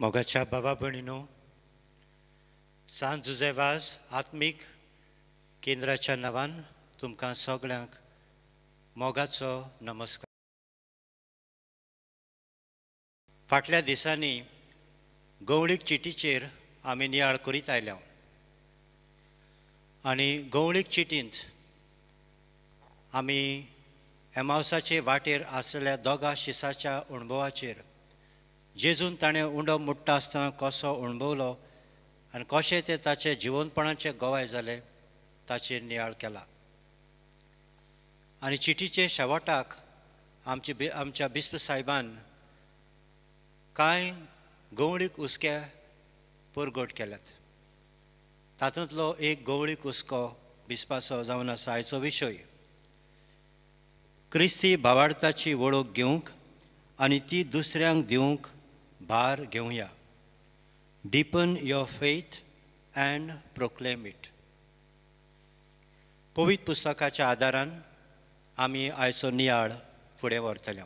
मोगाच्या बाबा भणिनो सांज जुजेवाज आत्मीक केंद्राच्या नांवान तुमकां सगळ्यांक मोगाचो नमस्कार फाटल्या दिसांनी गवळीक चिटीचेर आमी नियाळ करीत आयल्या आणि गवळीक चिटींत आमी एमावसाचे वाटेर आसलेल्या दोगा शिसाच्या अणभवाचेर जेजून ताणें उंडो मुट्टा आसतना कसो उणभवलो आनी कशें ते ताचे जिवनपणाचें गवाय जालें ताचेर नियाळ केला आनी चिटीचे शेवटाक आमचे आमच्या बिस्प सायबान कांय गवळीक हुस्क्या पुरगोट केल्यात तातूंतलो एक गवळीक हुस्को बिस्पाचो जावन आसा आयचो विशय क्रिस्ती भावार्थाची वळख घेवंक आनी ती दुसऱ्यांक दिवंक भार घेऊया deepen your faith and proclaim it पवित पुस्तकाच्या आदारान आम्ही आयचो नियाळ फुडें व्हरतल्या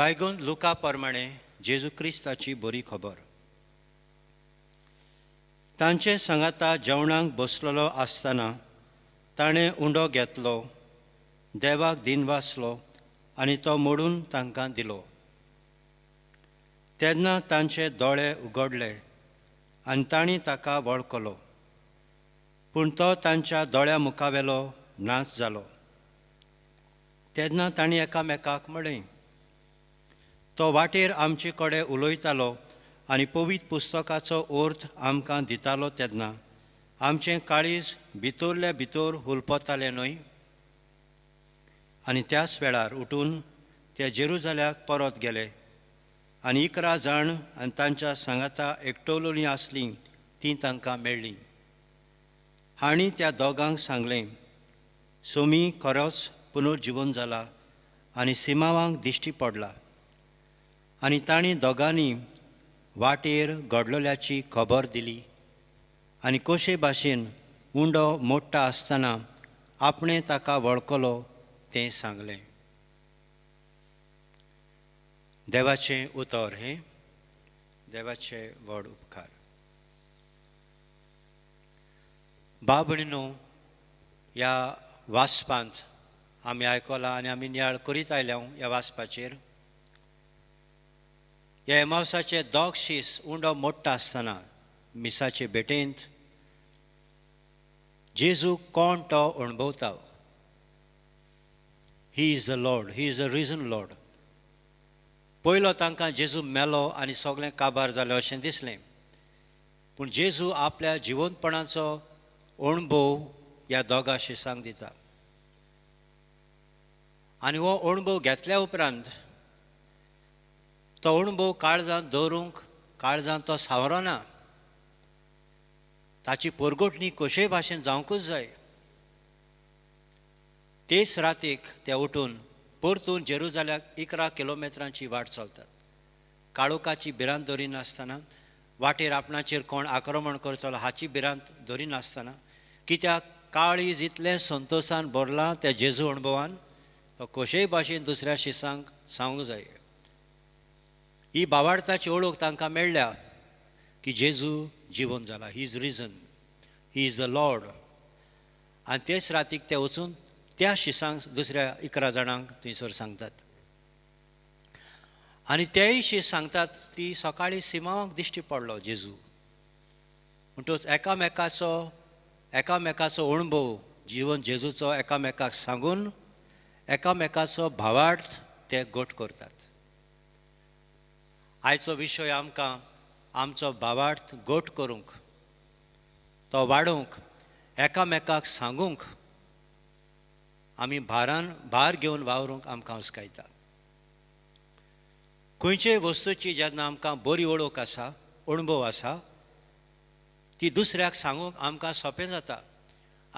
बायगोन लुका प्रमाणे जेजू क्रिस्ताची बरी खबर तांचे सांगाता जेवणाक बसलेलो आसतना ताणें उंडो घेतलो देवाक दिनवासलो आनी तो मोडून तांकां दिलो तेन्ना तांचे दोळे उगडले आनी तांणी ताका वळखलो पूण तो तांच्या दोळ्या मुखावेलो नाच जालो तेन्ना तांणी एकामेकाक म्हणलें तो वाटेर आमचे कडेन उलयतालो आनी पवीत पुस्तकाचो अर्थ आमकां दितालो तेन्ना आमचें काळीज भितरल्या भितर हुलपतालें न्हय आनी त्याच वेळार उठून ते जेरुजाल्याक परत गेले आनी इकरा जाण आनी तांच्या सांगाता एकटोलोलीं आसलीं ती तांकां मेळ्ळीं हांणी त्या दोगांक सांगलें सोमी खरोच पुनर्जिवन जाला आनी सिमावांक दिश्टी पडला आनी तांणी दोगांनी वाटेर घडलोल्याची खबर दिली आनी कोशे भाशेन उंडो मोडटा आसतना आपणें ताका वळखलो તે સાંગલે દેવાચે ઉતાર હે દેવાચે વર ઉપકાર બાબણીનો યા વાસ્પાંત અમે આયકોલા અને અમે ન્યાળ કોરીત આલેઉ યા વાસ્પાચેરો યા એ માવસાચે ડોક્ષિસ ઉણો મોટતા સના misaચે બેટેન જેસુ કોન્ટો અનુભવતા he is a lord he is a risen lord पयलो तांकां जेजू मेलो आनी सगळें काबार जालें अशें दिसलें पूण जेजू आपल्या जिवंतपणाचो अणभव ह्या दोगां सांग दिता आनी हो अणभव घेतल्या उपरांत तो अणभव काळजांत दवरूंक काळजांत तो सावरना ताची परगोटणी कशेय भाशेन जावंकूच जाय तेच रातीक ते उठून परतून जेरुजाल्याक इकरा किलोमिटरांची वाट चलतात काळोखाची भिरांत दवरिनासतना वाटेर आपणाचेर कोण आक्रमण करतलो हाची भिरांत दवरिनासतना कित्याक काळी जितले संतोशान भरलां त्या जेजू अणभवान कशेय भाशेन दुसऱ्या शिसांक सांगूंक जाय ही बावार्थाची ओळख तांकां मेळ्ळ्या की जेजू जिवन जाला he is risen he is the lord आनी तेच रातीक ते वचून त्या शिसांक दुसऱ्या इकरा जाणांक थंयसर सांगतात आनी तेय शीस सांगतात ती सकाळीं सिमावांक दिश्टी पडलो जेजू म्हणटच एकामेकाचो एकामेकाचो अणभव जिवन जेजूचो एकामेकाक सांगून एकामेकाचो भावार्थ ते घट करतात आयचो विशय आमकां आमचो भावार्थ घट करूंक तो वाडूंक एकामेकाक सांगूंक आमी भारान भार घेवन वावरूंक आमकां हुस्कायता खंयचेय वस्तूची जेन्ना आमकां बरी ओळख आसा अणभव आसा ती दुसऱ्याक सांगूंक आमकां सोंपें जाता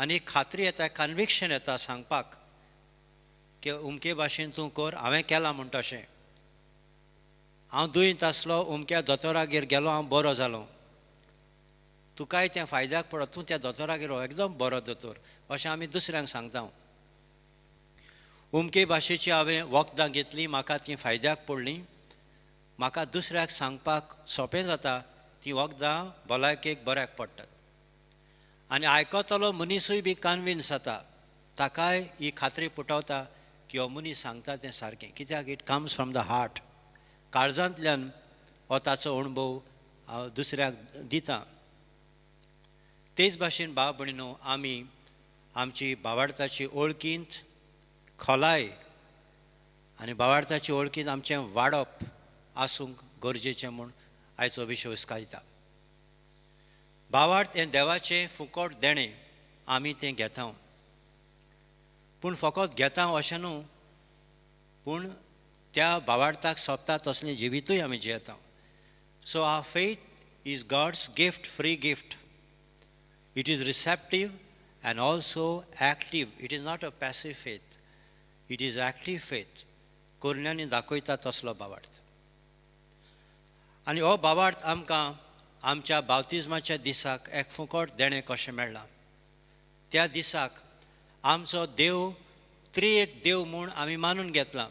आनी खात्री येता कन्विक्शन येता सांगपाक की उमके भाशेन तूं कर हांवें केलां म्हणटा अशें हांव दुयेंत आसलो उमक्या दोतोरागेर गेलो हांव बरो जालो तुकाय त्या फायद्याक पडत तूं त्या दोतोरागेर हो एकदम बरो दोतोर अशें आमी दुसऱ्यांक सांगता उमके भाशेची हांवें वखदां घेतली म्हाका ती फायद्याक पडली म्हाका दुसऱ्याक सांगपाक सोंपें जाता ती वखदां भलायकेक बऱ्याक पडटात आनी आयकतलो मनीसूय बी कन्विन्स जाता ताकाय ही खात्री पुटवता की हो मनीस सांगता तें सारकें कित्याक it comes from the heart काळजांतल्यान हो ताचो अणभव हांव दुसऱ्याक दितां तेच भाशेन भाव भयणीनो आमी आमची भावार्थाची ओळखींत खोलाय आणि बावार्थाची ओळखीत आमचे वाडप आसूंक गरजेचे म्हूण आयचो विशय कायता बावार्थ हे देवाचे फुकट देणे आमी ते घेता पूण फकत घेता अशें न्हू पूण त्या बावार्थाक सोंपता तसलें जिवितूय आमी जियेता so a faith is God's gift free gift it is receptive and also active it is not a passive faith it is active faith कोरण्यांनी दाखयता तसलो बावार्थ आनी हो बावार्थ आमकां आमच्या बावतिजमाच्या दिसाक एक फुकट देणें कशें मेळ्ळां त्या दिसाक आमचो देव एक देव म्हूण आमी मानून घेतला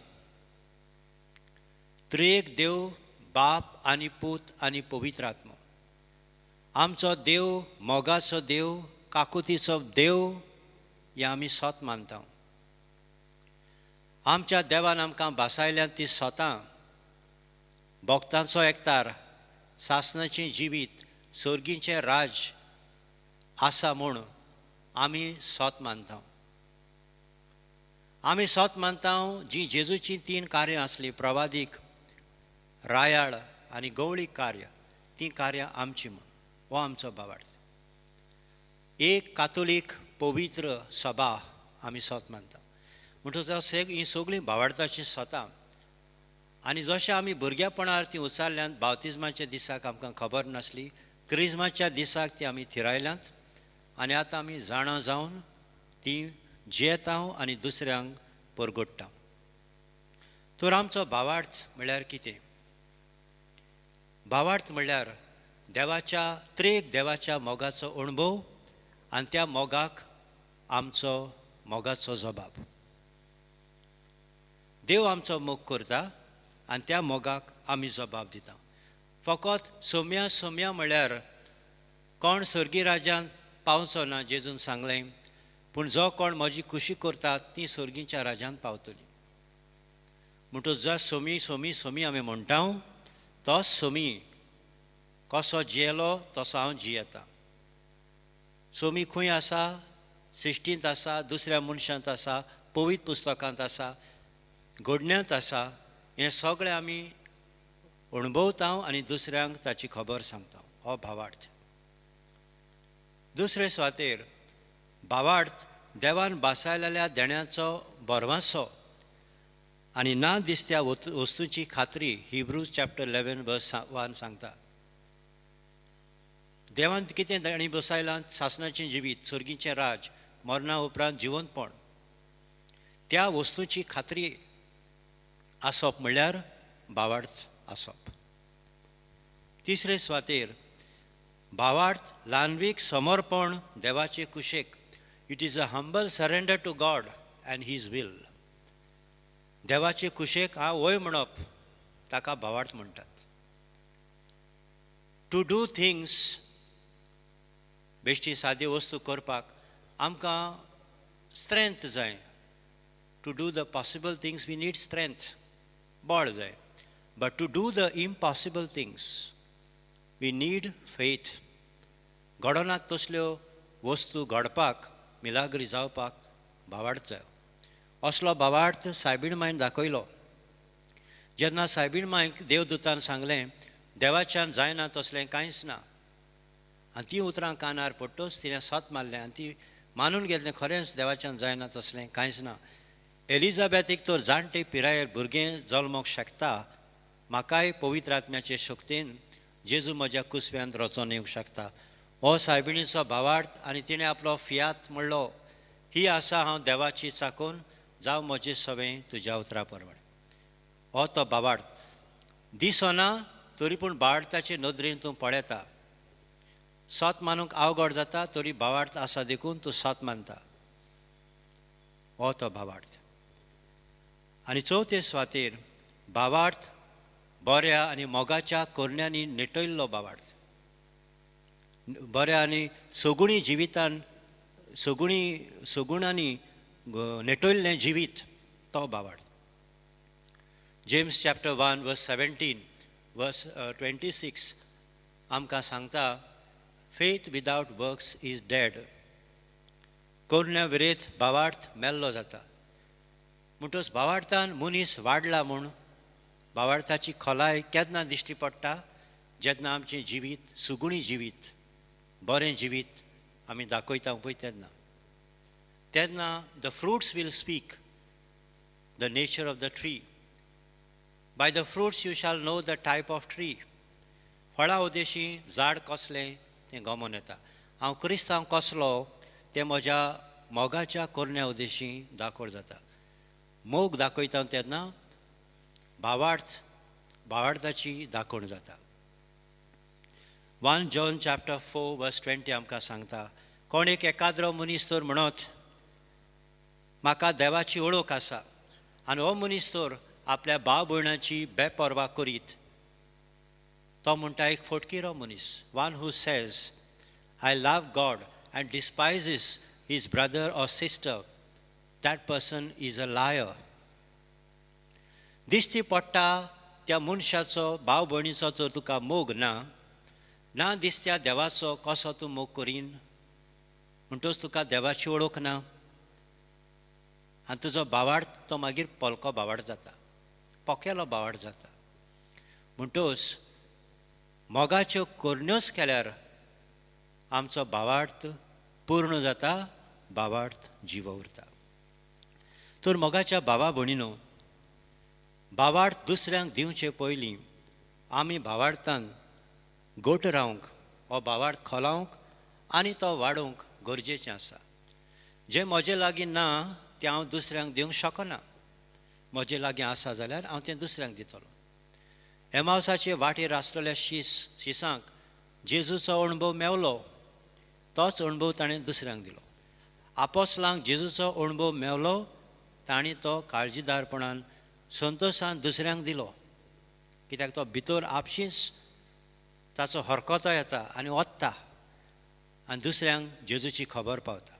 एक देव बाप आनी पूत आनी पवित्र आत्मो आमचो देव मोगाचो देव काकुतीचो देव हे आमी सत मानता आमच्या देवान आमकां भासायल्यान ती स्वता भक्तांचो एकतार सासनाचें जिवीत सर्गीचें राज आसा म्हूण आमी सोत मानता आमी सोत मानता जी जेजूची तीन कार्यां आसलीं प्रवादीक रायाळ आनी गवळीक कार्य तीं कार्यां आमची म्हूण हो आमचो बाबार्थ एक कातोलीक पवित्र सभा आमी सोत मानता म्हणटकच सग हीं सगळीं भावार्थाचीं सोतां आनी जशें आमी भुरगेपणार तीं उचारल्यांत बावतिजमाच्या दिसाक आमकां खबर नासली क्रिजमाच्या दिसाक तीं आमी थिरायल्यांत आनी आतां आमी जाणां जावन तीं जियेता आनी दुसऱ्यांक परगोडटा तर आमचो भावार्थ म्हळ्यार कितें भावार्थ म्हळ्यार देवाच्या त्रेक देवाच्या मोगाचो अणभव आनी त्या मोगाक आमचो मोगाचो जबाब देव आमचो मोग करता आनी त्या मोगाक आमी जबाब दिता फकत सोम्या सोम्या म्हळ्यार कोण स्वर्गी राज्यान पावचो ना जेजून सांगलें पूण जो कोण म्हजी खुशी करता ती स्वर्गीच्या राज्यान पावतली म्हणटू जो सोमी सोमी सोमी आमी म्हणटा तो सोमी कसो जियेलो तसो हांव जियेता सोमी खंय आसा सिश्टींत आसा दुसऱ्या मनशांत आसा पवित पुस्तकांत आसा गोडण्यांत आसा हें सगळें आमी अणभवता आनी दुसऱ्यांक ताची खबर सांगता हो भावार्थ दुसरे सुवातेर भावार्थ देवान बासायलेल्या देण्याचो बरवासो आनी ना दिसत्या वस्तूची खात्री Hebrews chapter eleven verse one सांगता देवान कितें ताणी बसायलां सासणाचें जिवीत स्वर्गीचे राज मरणा उपरांत जिवंतपण त्या वस्तूची खात्री आसप म्हळ्यार भावार्थ आसप तिसरे सुवातेर भावार्थ लानवीक समर्पण देवाचे कुशेक it is a humble surrender to God and his will देवाचे कुशेक हांव वय म्हणप ताका भावार्थ म्हणटात टू डू थिंग्स बेश्टी सादी वस्तू करपाक आमकां स्ट्रेंथ जाय to do the possible things we need strength बळ जाय but to do the impossible things we need faith घडोनाक तसल्यो वस्तू घडपाक मिलाग्री जावपाक भावार्थ जाय असलो भावार्थ सायबीण मायन दाखयलो जेन्ना सायबीण मायक देवदुतान सांगलें देवाच्यान जायना तसलें कांयच ना आनी तीं उतरां कानार पडटच तिणें सत मारलें आनी ती मानून गेल्लें खरेंच देवाच्यान जायना तसलें कांयच ना एलिझाबॅथीक तर जाणटे पिरायेर भुरगें जल्मोक शकता म्हाकाय पवित्र आत्म्याचे शक्तीन जेजू म्हज्या कुसव्यांत रचोन येवंक शकता हो सायबिणीचो भावार्थ आनी तिणें आपलो फियात म्हणलो ही आसा हांव देवाची चाकून जावं म्हजें सवें तुज्या उतरा प्रमाणे हो तो बाबार्थ दिसना तरी पूण भावार्थाचे नदरेन तूं पळेता सत मानूंक आवगड जाता तरी भावार्थ आसा देखून तूं सत मानता हो तो भावार्थ आणि चवथे सुवातेर भावार्थ बऱ्या आणि मोगाच्या कोरण्यांनी नेटयल्लो बावार्थ बऱ्या आणि सगुणी जिवितान सगुणी सगुणांनी नेटयल्लें जिवीत तो भावार्थ James chapter one verse seventeen verse twenty six आमकां सांगता faith without works is dead कोरण्या विरेत भावार्थ मेल्लो जाता म्हणटच बावार्थान मनीस वाडला म्हूण बावार्थाची खोलाय केन्ना दिश्टी पडटा जेन्ना आमचें जिवीत सुगुणी जिवीत बरें जिवीत आमी दाखयता पळय तेन्ना तेन्ना the fruits will speak the nature of the tree by the fruits you shall know the type of tree फळां उदेशी झाड कसलें तें गमोन येता हांव क्रिस्तांव कसलो तें म्हज्या मोगाच्या कोरण्या उद्देशी दाखोड जाता मोग दाखयता तेन्ना भावार्थ भावार्थाची दाखवण जाता one John chapter four verse twenty आमकां सांगता कोण एक एकाद्रो मनीस तर म्हणत म्हाका देवाची ओळख आसा आनी हो मनीस तर आपल्या भाव भयणाची बेपर्वा करीत तो म्हणटा एक फोटकिरो मनीस one who says I love God and despises his brother or sister that person is a liar दिसती पडटा त्या मनशाचो भाव भयणीचो तर तुका मोग ना ना दिसत्या देवाचो कसो तूं मोग करीन म्हणटच तुका देवाची ओळख ना आनी तुजो बावाड तो मागीर पोलको बावाड जाता पोकेलो बावाड जाता म्हणटच मोगाच्यो कोरण्योच केल्यार आमचो भावार्थ पूर्ण जाता भावार्थ जीव उरता तर मोगाच्या बाबा भणिनो भावार्थ दुसऱ्यांक दिवचे पयलीं आमी भावार्थान गोट रावंक हो बावाड खोलावंक आनी तो वाडोवंक गरजेचें आसा जें लागी लागीं ना तें हांव दुसऱ्यांक दिवंक शकना मजे लागीं आसा जाल्यार हांव तें दुसऱ्यांक दितलो एमावसाचे वाटेर आसलेल्या शीस शिसांक जेजूचो अणभव मेवलो तोच अणभव ताणें दुसऱ्यांक दिलो आपोसलांक जेजूचो अणभव मेवलो ताणी तो काळजीदारपणान संतोशान दुसऱ्यांक दिलो कित्याक तो भितर आपशींच ताचो हरकतो येता आनी ओत्ता आनी दुसऱ्यांक जेजूची खबर पावता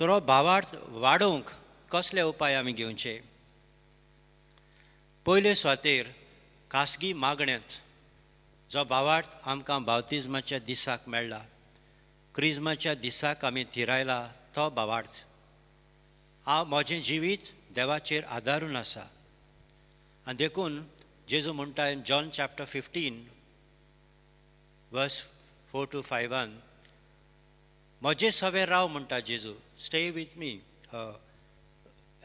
तर हो भावार्थ वाडोवंक कसले उपाय आमी घेवचे पयले सुवातेर खासगी मागण्यांत जो भावार्थ आमकां बावतिजमाच्या दिसाक मेळ्ळा क्रिजमाच्या दिसाक आमी थिरायला तो भावार्थ हांव म्हजें जिवीत देवाचेर आदारून आसा आनी देखून जेजू म्हणटा John chapter fifteen verse four to फायवान म्हजें सवे राव म्हणटा जेजू stay with me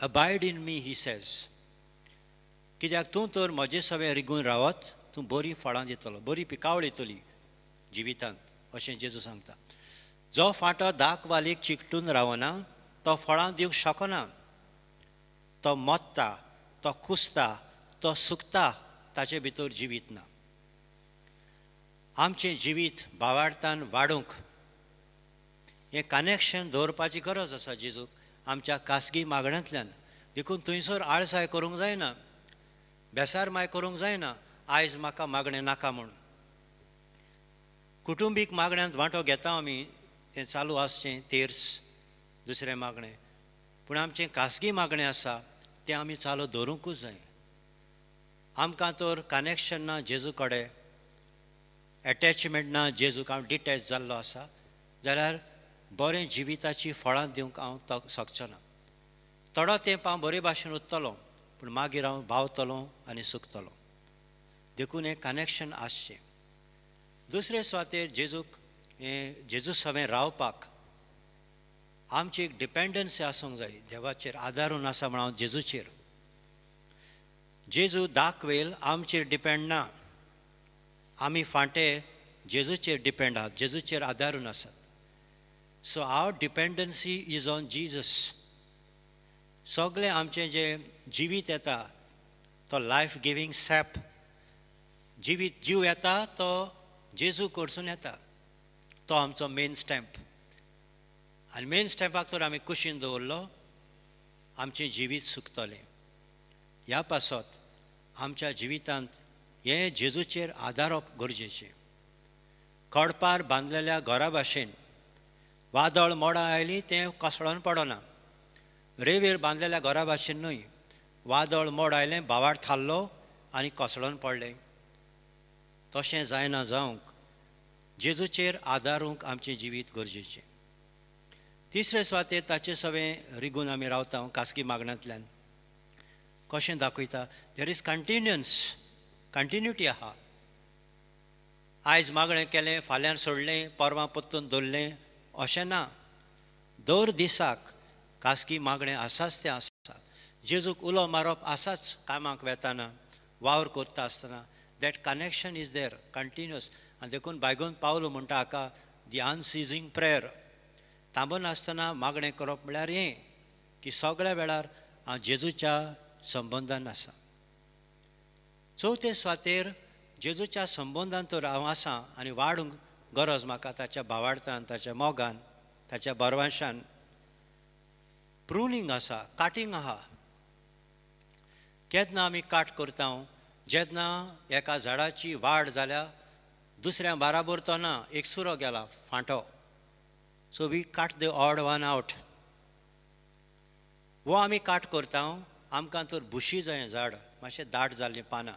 abide in me he says कित्याक तूं तर म्हजें सवे रिगून रावत तूं बरी फळां दितलो बरी पिकावळ येतली जिवितांत अशें जेजू सांगता जो फांटो दाक वालीक चिकटून रावना तो फळां दिवंक शकना तो मोत्ता तो कुसता तो सुकता ताचे भितर जिवीत ना आमचें जिवीत बावाडतान वाडूंक हें कनेक्शन दवरपाची गरज आसा जिजूक आमच्या खासगी मागण्यांतल्यान देखून थंयसर आळसाय करूंक जायना माय करूंक जायना आयज म्हाका मागणें नाका म्हणून कुटुंबीक मागण्यांत वांटो घेता आमी तें चालू आसचें तेर्स दुसरें मागणें पूण आमचें खासगी मागणें आसा तें आमी चालू दवरूंकूच जाय आमकां तर कनेक्शन ना जेजू कडे एटॅचमेंट ना जेजूक हांव डिटॅच जाल्लो आसा जाल्यार बरें जिविताची फळां दिवंक हांव सोगचो ना थोडो तेंप हांव बरे भाशेन उत्तलो पूण मागीर हांव भावतलो आनी सुकतलो देखून हें कनेक्शन आसचें दुसरे स्वातेर जेजूक हें जेजू सवें रावपाक आमची एक डिपेंडन्सी आसूंक जाय देवाचेर आदारून आसा म्हण हांव जेजूचेर जेजू दाखवेल आमचेर डिपेंड ना आमी फाटे जेजूचेर डिपेंड आहात जेजूचेर आदारून आसात so our dependency is on Jesus सगळे आमचें जें जिवीत येता तो लायफ गिवींग सॅप जिवीत जीव येता तो जेजू कडसून येता तो आमचो मेन स्टॅम्प आणि मेन स्टेपाक तर आम्ही कुशीन दवरलो आमचे जिवीत सुकतले ह्या पासत आमच्या जिवितांत हे जेजूचेर आदारप गरजेचे कडपार बांदलेल्या घरा भाशेन वादळ मोडां आयली तें कसळोन पडना रेवेर बांदलेल्या घरा भाशेन न्हय वादळ मोड आयलें बावाड थारलो आनी कसळोन पडले तशें जायना जावंक जेजूचेर आदारूंक आमचें जिवीत गरजेचें तिसरे सुवाते ताचे सवे रिगून आमी रावता खासगी मागण्यांतल्यान कशें दाखयता देर इज कंटिन्युअन्स कंटिन्युटी आहा आयज मागणें केलें फाल्यां सोडलें परवां परतून दवरलें अशें ना दर दिसाक खासगी मागणें आसाच तें आसा जेजूक उलो मारप आसाच कामाक वेताना वावर करता आसतना that connection is there continuous आनी देखून बायगोन पावलो म्हणटा हाका दी अनसिजींग प्रेयर थांबनासतना मागणें करप म्हळ्यार हें की सगळ्या वेळार हांव जेजूच्या संबंदान आसा चवथे सुवातेर जेजूच्या संबंदान तर हांव आसा आनी वाडूंक गरज म्हाका ताच्या भावार्थान ताच्या मोगान ताच्या बर्वांशान प्रुनिंग आसा काटींग आहा केदना आमी काट करता जेदना एका झाडाची वाड जाल्या दुसऱ्या बाराबर तोना ना एक सुरो गेला फांटो so we cut the odd one out वो आमी काट करता आमकां तर बुशी जाय झाड मातशें दाट जाल्लीं पानां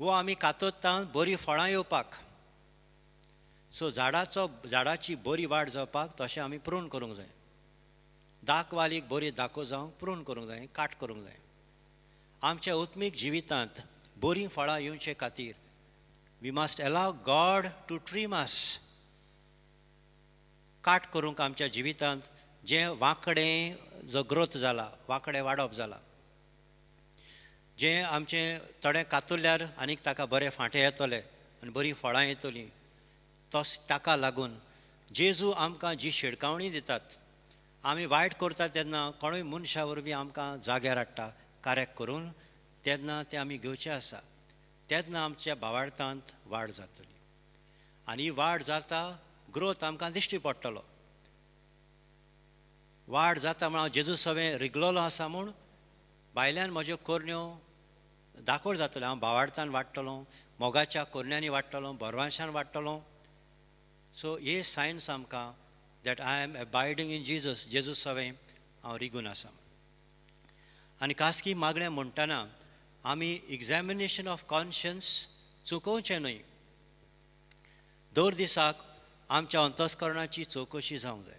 वो आमी कातोत्ता बरीं फळां येवपाक सो झाडाचो झाडाची बरी वाड जावपाक तशें आमी प्रून करूंक जाय दाकवालीक बरी दाखो जावंक प्रून करूंक जाय काट करूंक जाय आमच्या उत्मीक जिवितांत बरी फळां येवचे खातीर we must allow God to trim us काट करूंक आमच्या जिवितांत जे वांकडे जो ग्रोथ जाला वांकडे वाडप जाला जे आमचे थोडे कातुल्ल्यार आनीक ताका बरे फांटे येतले आनी बरी फळां येतलीं तस ताका लागून जेजू आमकां जी शिडकावणी दितात आमी वायट करता तेन्ना कोणूय मनशा वरवीं आमकां जाग्यार हाडटा कार्याक करून तेन्ना ते आमी घेवचे आसा तेन्ना आमच्या भावार्थांत वाड जातली आनी वाड जाता ग्रोथ आमकां दिश्टी पडटलो वाड जाता म्हण हांव जेजू सवें रिगलोलो आसा म्हूण भायल्यान म्हज्यो कोरण्यो दाखोड जातल्यो हांव भावार्थान वाडटलो मोगाच्या कोरण्यांनी वाडटलो बोरवांशान वाडटलो सो हे सायन्स आमकां that I am abiding in Jesus जेजू सवें हांव रिगून आसा आनी खासगी मागणें म्हणटना आमी एग्जामिनेशन ऑफ कॉन्शियन्स चुकोवचें न्हय दर दिसाक आमच्या अंतस्करणाची चौकशी जावंक जाय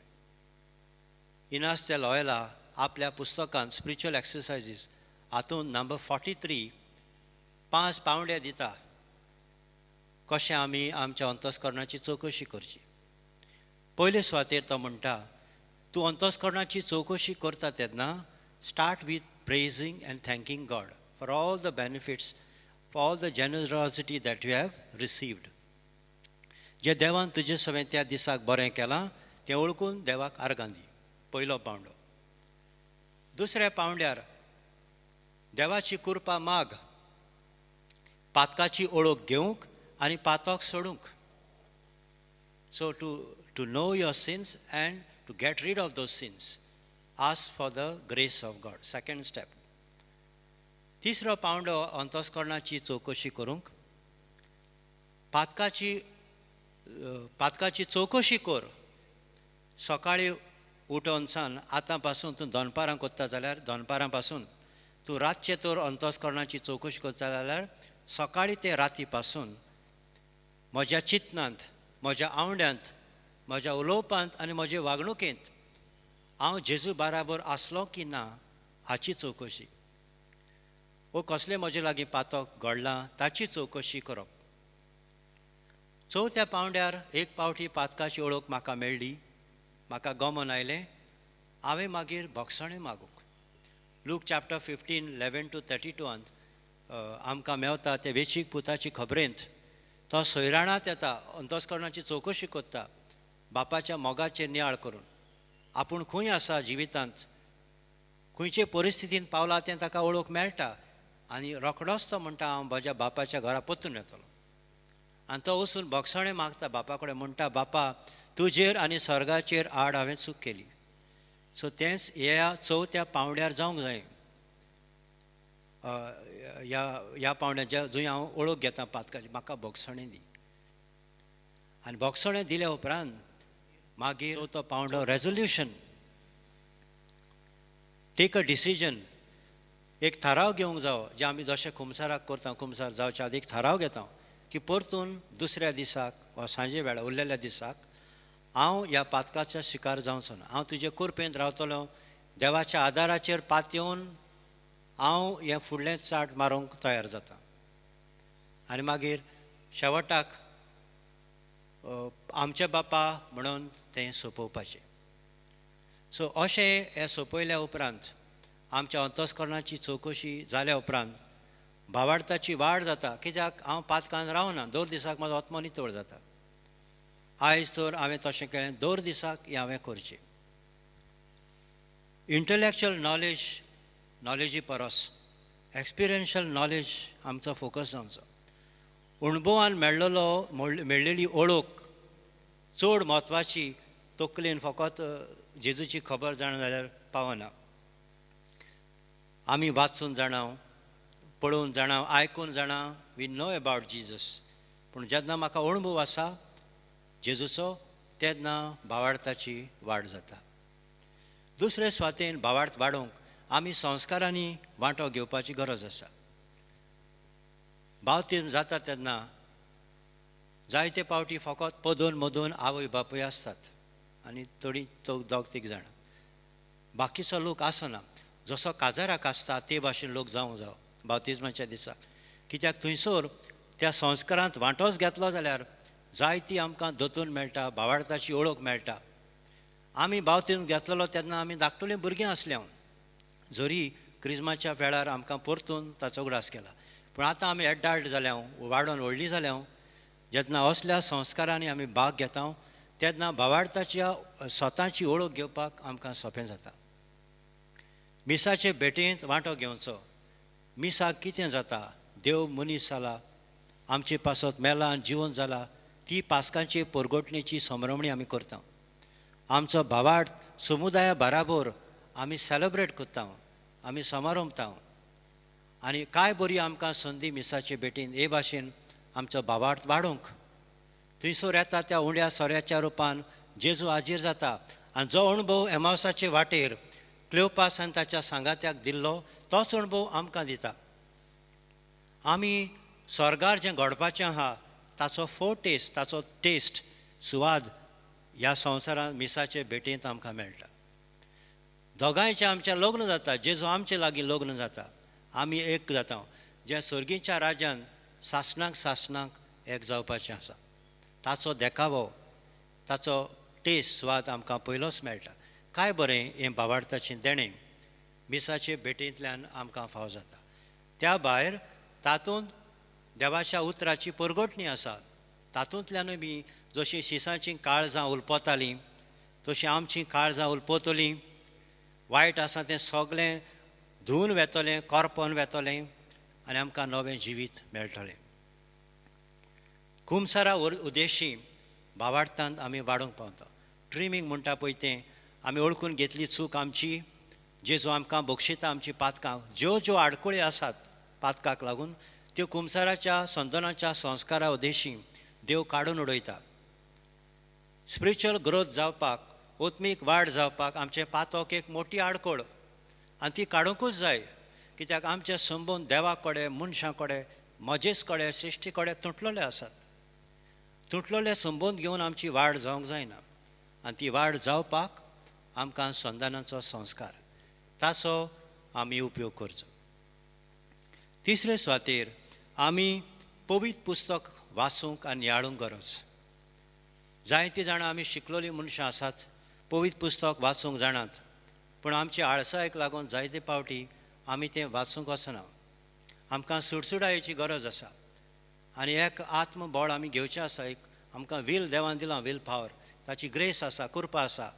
इनास त्या लॉयला आपल्या पुस्तकांत स्पिरिच्युअल एक्सरसायजीस हातूंत नंबर फॉर्टी थ्री पांच पावंड्या दिता कशें आमी आमच्या अंतस्करणाची चवकशी करची पयले सुवातेर तो म्हणटा तूं अंतस्करणाची चवकशी करता तेन्ना start with praising and thanking God for all the benefits for all the generosity that you have received जे देवान तुजें सवें त्या दिसाक बरें केलां तें ओळखून देवाक आर्गां दी पयलो पावंडो दुसऱ्या पावंड्यार देवाची कुरपा माग पातकाची ओळख घेवंक आनी पातोक सोडूंक so to to know your sins and to get rid of those sins ask for the grace of God second step तिसरो पावंडो अंतस्करणाची चवकशी करूंक पातकाची पातकाची चौकशी कर सकाळी उठोन सान आतां पासून तूं दनपारां कोत्ता जाल्यार दनपारां पासून तूं रातचे तर अंतस्करणाची चवकशी करता जाल्यार सकाळीं ते राती पासून म्हज्या चिंतनांत म्हज्या आवड्यांत म्हज्या उलोवपांत आनी म्हजे वागणुकेंत हांव जेजू बाराबर आसलो की ना हाची चौकशी वो हो कसले म्हजे लागीं पातक घडलां ताची चौकशी करप चवथ्या पावंड्यार एक पावटी पातकाची ओळख म्हाका मेळ्ळी म्हाका गमन आयलें हांवें मागीर भक्षणें मागूंक Luke chapter fifteen eleven to thirty टूंत आमकां मेवता ते वेचीक पुताची खबरेंत तो सोयराणांत येता अंतस्करणाची चवकशी कोत्ता बापाच्या मोगाचेर नियाळ करून आपूण खंय आसा जिवितांत खंयचे परिस्थितींत पावला तें ताका ओळख मेळटा आनी रोखडोच तो म्हणटा हांव म्हज्या बापाच्या घरा परतून येतलो आनी तो वचून भोगसणें मागता बापा कडेन म्हणटा बापा तुजेर आनी स्वर्गाचेर आड हांवें चूक केली सो तेंच ह्या चवथ्या पावंड्यार जावंक जाय ह्या ह्या पावंड्याच्या जंय हांव ओळख घेता पातकाची म्हाका भोगसणें दी आनी भोगसणें दिल्या उपरांत मागीर तो पावंडो रेजोल्युशन टेक अ डिसिजन एक थाराव घेवंक जावो जे आमी जशें खुमसाराक करता खुमसार जावचे आदी एक थाराव घेता की परतून दुसऱ्या दिसाक वा सांजे वेळा उरलेल्या दिसाक हांव ह्या पातकाचो शिकार जावचो ना हांव तुजे कुरपेंत रावतलो देवाच्या आदाराचेर पात येवन हांव हें फुडलें चाट मारूंक तयार जाता आनी मागीर शेवटाक आमचे बापा म्हणून तें सोंपोवपाचें सो अशें हें सोंपयल्या उपरांत आमच्या अंतस्करणाची चवकशी जाल्या उपरांत भावार्थाची वाड जाता कित्याक हांव पांच कान रावना दोन दिसाक म्हाजो आत्मो नितळ जाता आयज तर हांवें तशें केलें दोन दिसाक हें हांवें करचें इंटलॅक्च्युअल नॉलेज नॉलेजी परस एक्सपिरियन्शियल नॉलेज आमचो फोकस जावचो अणभवान मेळ्ळलो मेळ्ळेली ओळख चड म्हत्वाची तकलेन फकत जेजूची खबर जाणा जाल्यार पावना आमी वाचून जाणाव पळोवन जाणा आयकून जाणा वी नो अबावट जिजस पूण जेन्ना म्हाका अणभव आसा जेजूचो तेन्ना भावार्थाची वाड जाता दुसरे स्वातेन भावार्थ वाडोवंक आमी संस्कारांनी वांटो घेवपाची गरज आसा भावतेन जाता तेन्ना जायते पावटी फकत पदोन मदोन आवय बापूय आसतात आनी थोडी दोग तीग जाणां बाकीचो लोक आसना जसो काजाराक आसता ते भाशेन लोक जावंक जावं बावतिजमाच्या दिसा कित्याक थंयसर त्या संस्कारांत वांटोच घेतलो जाल्यार जायती आमकां दोतोर मेळटा भावार्थाची ओळख मेळटा आमी बावतीन घेतलेलो तेन्ना आमी धाकटुलें भुरगीं आसलें जरी क्रिजमाच्या वेळार आमकां परतून ताचो उगडास केला पूण आतां आमी एडल्ट जाल्या वाडून वाडोन व्हडलीं जाल्या जेन्ना असल्या संस्कारांनी आमी भाग घेता तेन्ना भावार्थाच्या स्वताची ओळख घेवपाक आमकां सोंपें जाता मिसाचे भेटेंत वांटो घेवचो मिसाक कितें जाता देव मनीस जाला आमचे पासत आनी जिवन जाला ती पासकांची परगोटणेची समरमणी आमी करता आमचो भावार्थ समुदाया बाराबोर आमी सेलेब्रेट करता आमी समारंभता आनी कांय बरी आमकां संदी मिसाचे भेटीन हे भाशेन आमचो भावार्थ वाडूंक थंयसर येता त्या उंड्या सोऱ्याच्या रुपान जेजू आजीर जाता आनी जो अणभव एमावसाचे वाटेर क्लिओपासान ताच्या सांगात्याक दिल्लो तोच अणभव आमकां दिता आमी स्वर्गार जें घडपाचें आहा ताचो फो टेस्ट ताचो टेस्ट सुवाद ह्या संवसारांत मिसाचे भेटेंत आमकां मेळटा दोगांयचें आमचें लग्न जाता जेजो आमचे लागीं लग्न जाता आमी एक जाता जें स्वर्गीच्या राज्यान सासणाक सासणाक एक जावपाचें आसा ताचो देखावो ताचो टेस्ट स्वाद आमकां पयलोच मेळटा काय बरें हें बावार्थाचें देणें मिसाचे भेटींतल्यान आमकां फाव जाता त्या भायर तातूंत देवाच्या उतराची परगटणी आसा तातूंतल्यानूय बी जशी शिसांची काळजां उलपताली तशी आमची काळजां उलपतली वायट आसा तें सगलें धुवन वेतलें कोरपोन वेतलें आनी आमकां नवें जिवीत मेळटलें खुमसारा उद्देशी भावार्थांत आमी वाडोवंक पावता ट्रिमींग म्हणटा पळय तें आमी ओळखून घेतली चूक आमची जो आमकां बक्षिता आमची पातकां ज्यो ज्यो आडकुळ्यो आसात पातकाक लागून त्यो कुमसाराच्या संदनाच्या संस्कारा उद्देशी देव काडून उडयता स्पिरिच्युअल ग्रोथ जावपाक ओत्मीक वाड जावपाक आमचे पातोक एक मोठी आडकोळ आनी ती काडूंकूच जाय कित्याक आमचे संबंद देवा कडे मनशा कडेन मजेस कडेन सृश्टी कडेन तुटलेले आसात तुटलेले संबंद घेवन आमची वाड जावंक जायना आनी ती वाड जावपाक आमकां संदानाचो संस्कार ताचो आमी उपयोग करचो तिसरे सुवातेर आमी पवीत पुस्तक वाचूंक आनी याडूंक गरज जायतीं जाणां आमी शिकलोलीं मनशां आसात पवीत पुस्तक वाचूंक जाणात पूण आमच्या आळसायक लागून जायते पावटी आमी तें वाचूंक वचना आमकां सुडसुडायेची गरज आसा आनी एक आत्मबळ आमी घेवचें आसा एक आमकां वील देवान दिलां वील पावर ताची ग्रेस आसा कृपा आसा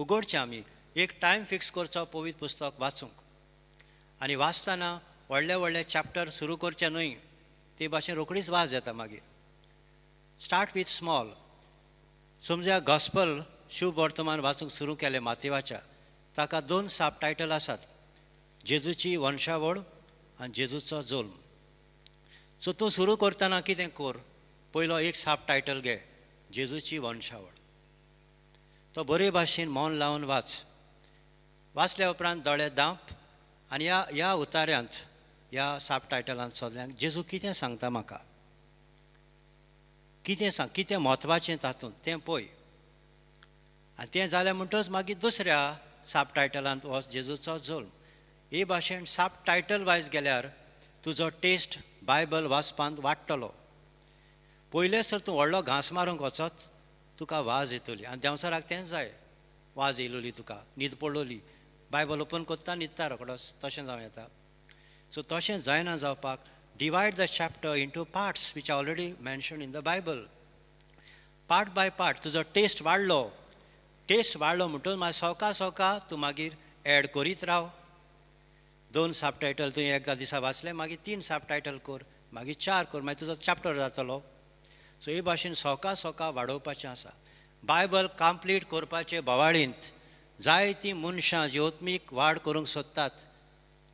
उघडचे आम्ही एक टायम फिक्स करचो पवित्र पुस्तक वाचूंक आणि वाचतना व्हडले व्हडले चॅप्टर सुरू करचे न्हय ते भाशेन रोखडीच वाज येता मागीर स्टार्ट विथ स्मॉल समजा गॉस्पल शुभ वर्तमान वाचूंक सुरू केलें मातेवाच्या ताका दोन साप टायटल आसात जेजूची वंशावळ आणि जेजूचो जोल्म सो तूं सुरू करतना कितें कर पयलो एक साप टायटल घे जेजूची वंशावळ तो बरे भाशेन मौन लावन वाच वाचल्या उपरांत दोळे दांप आनी ह्या ह्या उतार्यांत ह्या साप टायटलांत सगल्यांक जेजू कितें सांगता म्हाका कितें सांग कितें म्हत्वाचें तातूंत तें पळय आनी तें जालें म्हणटच मागीर दुसऱ्या साप टायटलांत वच जेजूचो झोल हे भाशेन साप टायटल वायज गेल्यार तुजो टेस्ट बायबल वाचपांत वाडटलो पयलेच तर तूं व्हडलो घांस मारूंक वचत तुका वाज येतली आनी देंवसाराक तेंच जाय वाज येयलोली तुका न्हीद पडलोली बायबल ओपन कोत्ता न्हिदता रोखडोच तशें जावं येता सो तशें जायना जावपाक divide the chapter in two parts which already mention in the Bible part by part तुजो टेस्ट वाडलो टेस्ट वाडलो म्हणटून मागीर सवका सवका तूं मागीर एड करीत राव दोन सबटायटल टायटल तुवें एकदा दिसा वाचले मागीर तीन सब टायटल कर मागीर चार कर मागीर तुजो चॅप्टर जातलो सो हे भाशेन सोका सोका वाडोवपाचें आसा बायबल कंप्लीट करपाचे बोवाळींत जायतीं मनशां ज्योत्मिक वाड करूंक सोदतात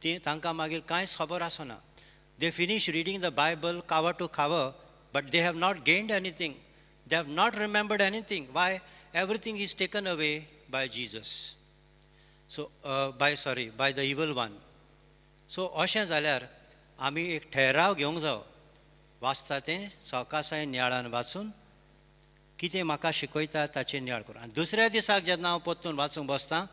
ती तांकां मागीर कांयच खबर आसना they finish reading the Bible cover to cover but they have not gained anything they have not remembered anything why everything is taken away by Jesus so by sorry by the evil one so अशें जाल्यार आमी एक ठेराव घेवंक जावो वाचता तें सवकासाय नियाळान वाचून कितें म्हाका शिकयता ताचें नियाळ करूं आनी दुसऱ्या दिसाक जेन्ना हांव परतून वाचूंक बसतां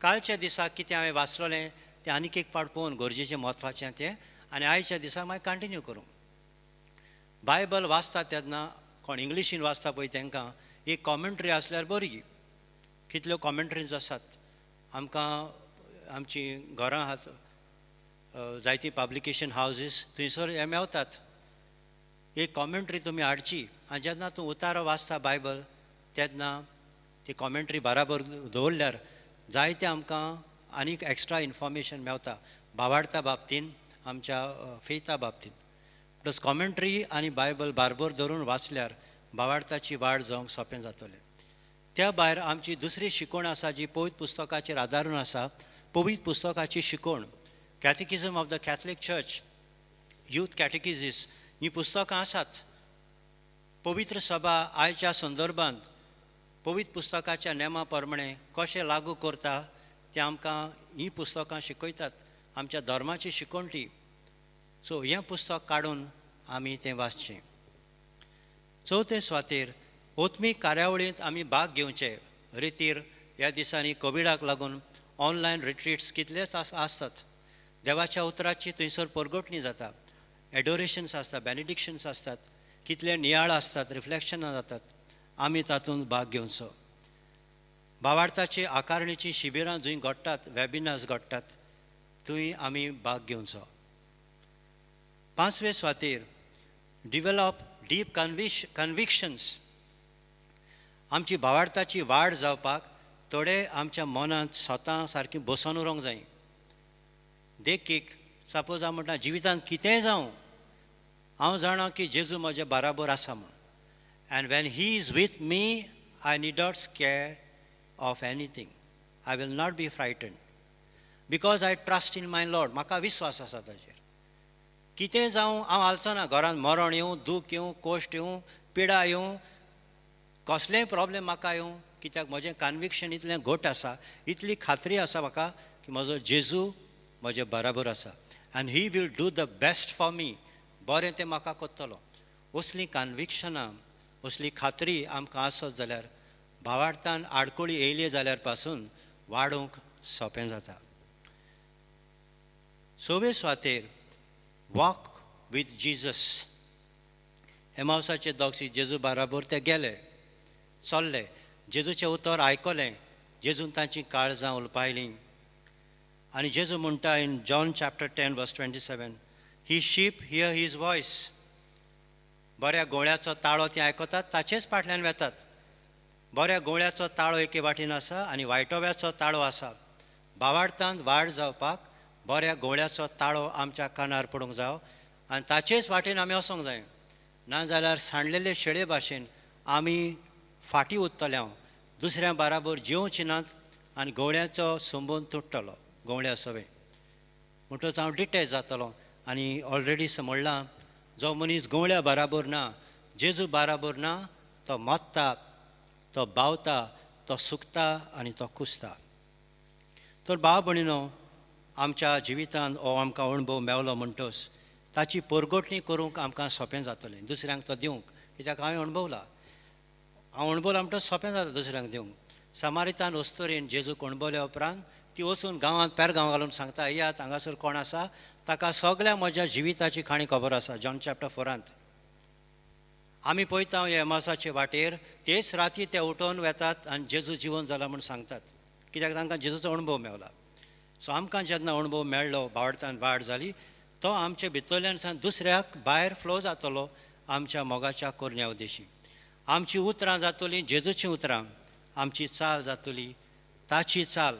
कालच्या दिसाक कितें हांवें वाचलोलें तें आनीक एक पाट पळोवन गरजेचें म्हत्वाचें तें आनी आयच्या दिसाक मागीर कंटिन्यू करूं बायबल वाचता तेन्ना कोण इंग्लिशीन वाचता पळय तांकां एक कॉमेंट्री आसल्यार बरी कितल्यो कॉमेंट्रीज आसात आमकां आमची घरां आहात जायती पब्लिकेशन हावजीस थंयसर हे मेवतात एक कॉमेंट्री तुम्ही हाडची आणि जेव्हा तू उतारो वाचता बायबल तेन्ना ती कॉमेंट्री बराबर दवरल्यार जायते आमकां आनीक एक्स्ट्रा इन्फॉर्मेशन मेवता भावार्था बाबतीन आमच्या फेता बाबतीन प्लस कॉमेंट्री आणि बायबल बारबर धरून वाचल्यार भावार्थाची वाड जावंक सोंपें जातले त्या भायर आमची दुसरी शिकवण आसा जी पवित पुस्तकाचेर आदारून आसा पवित पुस्तकाची शिकवण catechism of the Catholic Church youth catechisms ही पुस्तकां आसात पवित्र सभा आयच्या संदर्भांत पवित्र पुस्तकाच्या नेमा प्रमाणे कसे लागू करता ते आमकां ही पुस्तकां शिकयतात आमच्या धर्माची शिकवणटी सो हे पुस्तक काडून आमी तें वाचचे चवथे सुवातेर ओत्मीक कार्यावळींत आमी भाग घेवचे रितीर ह्या दिसांनी कोविडाक लागून ऑनलायन रिट्रीट्स कितलेच आसतात देवाच्या उतराची थंयसर परगटणी जाता एडोरेशन्स असतात बॅनिडिक्शन्स असतात कितले नियाळ असतात रिफ्लेक्शन जातात आम्ही तातून भाग घेवचो भावार्थाची आकारणीची शिबिरां जंय घडटात वेबिनार्स घडटात थंय आमी भाग घेवचो पांचवे स्वातेर डिवेलॉप डीप कन्विश कन्विक्शन्स आमची भावार्थाची वाड जावपाक थोडे आमच्या मनांत स्वता सारकी बसोन उरोंक जाय देखीक सपोज हांव म्हणटा जिवितांत कितेंय जावं हांव जाणा की जेजू म्हज्या बराबर आसा म्हूण and when he is with me I need not scare of anything I will not be frightened because I trust in my Lord म्हाका विश्वास आसा ताजेर कितें जावं हांव आलचना घरांत मरण येवं दूख येवं कोश्ट येवं पिडा येवं कसलेय प्रॉब्लेम म्हाका येवं कित्याक म्हजें कन्विक्शन इतलें घोट आसा इतली खात्री आसा म्हाका की म्हजो जेजू म्हजे बराबर आसा आनी he will do the best for me बरें तें म्हाका कोत्तलो असली कन्विक्शनां असली खात्री आमकां आसत जाल्यार भावार्थान आडकोळी येयली जाल्यार पासून वाडोवंक सोंपें जाता सोवे सुवातेर वॉक वीथ जिजस हेमावसाचे दोगशी जेजू बाराबोर ते गेले चल्ले जेजूचें उतर आयकलें जेजून तांची काळजां उलपायली आनी जेजू म्हणटा in John chapter ten verse twenty seven he sheep hear his voice बऱ्या गोळ्याचं ताळो ते ऐकतात ताचेच फाटल्यान वेतात बऱ्या गोळ्याचो ताळो एके वाटेन आसा आनी वायटोव्याचो ताळो आसा बावार्थांत वाड जावपाक बऱ्या गोळ्याचो ताळो आमच्या कानार पडूंक जाऊ आनी ताचेच वाटेन आमी वसोंक जाय नाजाल्यार सांडलेले शेळे भाशेन आमी फाटीं उरतले हांव दुसऱ्या बाराबर जेवची नात आनी गोवळ्याचो संबंद तुट्टलो गोवळ्या सवे म्हणटच हांव डिटॅच जातलों आणि ऑलरेडी समजला जो मनीस गोवळ्या बराबर ना जेजू बराबर ना तो मोत्ता तो बावता तो सुकता आणि तो कुसता तर भाव भणीनो आमच्या जिवितांत हो आमकां अणभव मेवलो म्हणटच ताची परगोटणी करूंक आमकां सोंपें जातलें दुसऱ्यांक तो दिवंक कित्याक हांवें अणभवला हांव अणभवला म्हणटा सोंपें जाता दुसऱ्यांक दिवंक सामारितान वस्तोरेन जेजूक अणभवल्या उपरांत ती वचून गांवांत गांव घालून सांगता येयात हांगासर कोण आसा ताका सगळ्या म्हज्या जिविताची खाणी खबर आसा जॉन चॅप्टर फोरांत आमी पळयता मासाचे वाटेर तेच राती ते उठोवन वेतात आनी जेजू जिवन जाला म्हूण सांगतात कित्याक तांकां जेजूचो अणभव मेवला सो आमकां जेन्ना अणभव मेळ्ळो बावडतान वाड जाली तो आमचे भितरल्यान सावन दुसऱ्याक भायर फ्लो जातलो आमच्या मोगाच्या कोरण्या उदेशी आमची उतरां जातलीं जेजूची उतरां आमची चाल जातली ताची चाल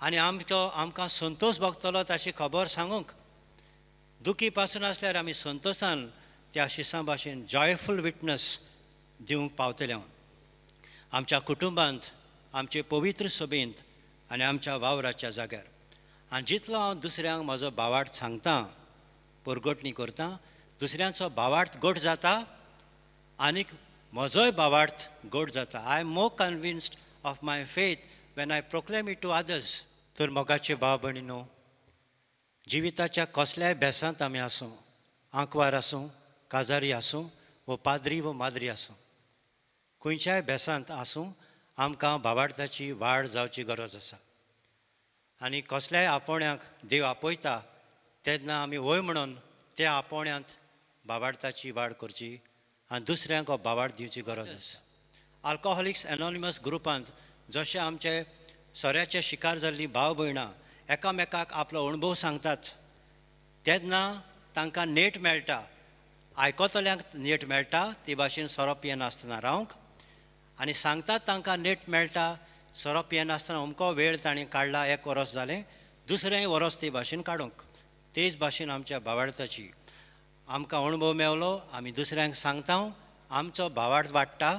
आणि आमचो आमकां संतोश भोगतलो ताची खबर सांगूंक दुखी पासून आसल्यार आमी संतोशान त्या शिसां भाशेन जॉयफूल विटनस दिवंक पावतले आमच्या कुटुंबांत आमचे पवित्र सोबींत आनी आमच्या वावराच्या जाग्यार आनी जितलो हांव दुसऱ्यांक म्हजो भावार्थ सांगता परगटणी करता दुसऱ्यांचो भावार्थ घट जाता आनीक म्हजोय भावार्थ घट जाता I am more convinced of my faith when I proclaim it to others तर मोगाचे भाव नो जिविताच्या कसल्याय भेसांत आमी आसूं आंकवार आसूं काजारी आसूं वो पाद्री वो माद्री आसूं खंयच्याय भेसांत आसूं आमकां भावार्थाची वाड जावची गरज आसा आनी कसल्याय आपोण्याक देव आपयता तेन्ना आमी वय म्हणून त्या आपोवण्यांत भावार्थाची वाड करची आनी दुसऱ्यांक भावार्थ दिवची गरज आसा आल्कोहॉलिक्स एनॉनिमस ग्रुपांत जसे आमचे सोऱ्याचे शिकार झाली भाव भयणां एकामेकाक आपलो अणभव सांगतात तेन्ना तांकां नेट मेळटा आयकतल्यांक नेट मेळटा ते भाशेन सोरोप येनासतना रावंक आनी सांगतात तांकां नेट मेळटा सोरोप येनासतना अमको वेळ ताणें काडला एक वरस जालें दुसरेंय वरस ते भाशेन काडूंक तेच भाशेन आमच्या भावार्थाची आमकां अणभव मेवलो आमी दुसऱ्यांक सांगता आमचो भावार्थ वाडटा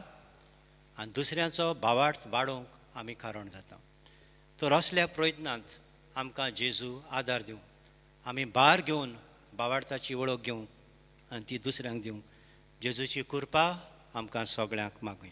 आनी दुसऱ्यांचो भावार्थ वाडोवंक आमी कारण जाता तर असल्या प्रयत्नांत आमकां जेजू आदार दिवं आमी भार घेवन बावार्थाची वळख घेवं आनी ती दुसऱ्यांक दिवं जेजूची कृपा आमकां सगळ्यांक मागूं